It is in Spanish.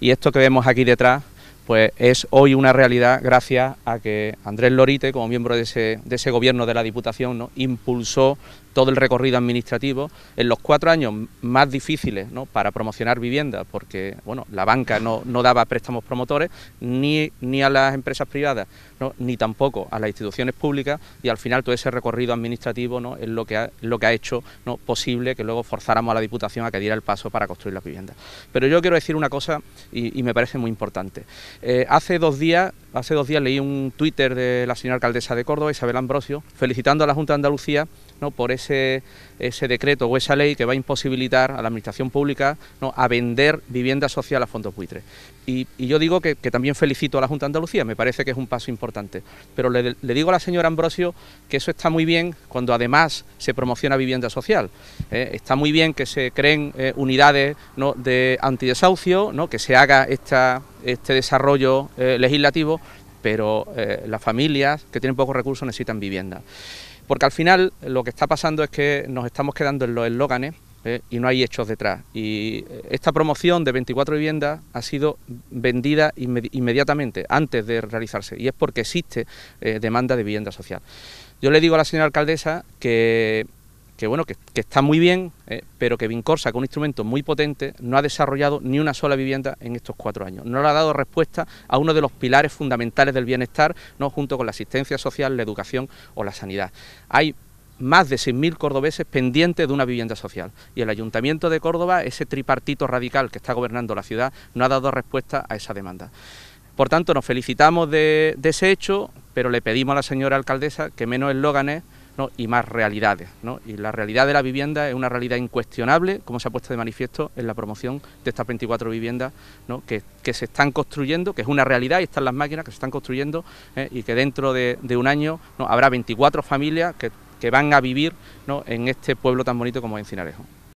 Y esto que vemos aquí detrás pues es hoy una realidad gracias a que Andrés Lorite, como miembro de ese, gobierno de la Diputación, ¿no? impulsó todo el recorrido administrativo. En los cuatro años más difíciles para promocionar viviendas, porque bueno, la banca no, daba préstamos promotores ni, ni a las empresas privadas, ni tampoco a las instituciones públicas, y al final todo ese recorrido administrativo ¿no? es lo que ha, lo que ha hecho ¿no? posible que luego forzáramos a la Diputación a que diera el paso para construir las viviendas. Pero yo quiero decir una cosa y, me parece muy importante. Eh, hace dos días Hace dos días leí un Twitter de la señora alcaldesa de Córdoba, Isabel Ambrosio, felicitando a la Junta de Andalucía por ese, ese decreto o esa ley que va a imposibilitar a la Administración Pública ¿no? a vender vivienda social a fondos buitres. Y, yo digo que, también felicito a la Junta de Andalucía, me parece que es un paso importante. Pero le, digo a la señora Ambrosio que eso está muy bien cuando además se promociona vivienda social. ¿eh? está muy bien que se creen eh, unidades ¿no? de antidesahucio, ¿no? que se haga esta este desarrollo eh, legislativo, pero eh, las familias que tienen pocos recursos necesitan vivienda. Porque al final lo que está pasando es que nos estamos quedando en los eslóganes eh, y no hay hechos detrás. Y esta promoción de 24 viviendas ha sido vendida inmediatamente, antes de realizarse, y es porque existe demanda de vivienda social. Yo le digo a la señora alcaldesa que que bueno, que, está muy bien, eh, pero que Vincorsa, con un instrumento muy potente, no ha desarrollado ni una sola vivienda en estos cuatro años. No le ha dado respuesta a uno de los pilares fundamentales del bienestar, ¿no? junto con la asistencia social, la educación o la sanidad. Hay más de 6.000 cordobeses pendientes de una vivienda social. Y el Ayuntamiento de Córdoba, ese tripartito radical que está gobernando la ciudad, no ha dado respuesta a esa demanda. Por tanto, nos felicitamos de, de ese hecho, pero le pedimos a la señora alcaldesa que menos eslóganes y más realidades. ¿no? Y la realidad de la vivienda es una realidad incuestionable, como se ha puesto de manifiesto en la promoción de estas 24 viviendas que, se están construyendo, que es una realidad y están las máquinas que se están construyendo ¿eh? y que dentro de, un año habrá 24 familias que, que van a vivir en este pueblo tan bonito como Encinarejo.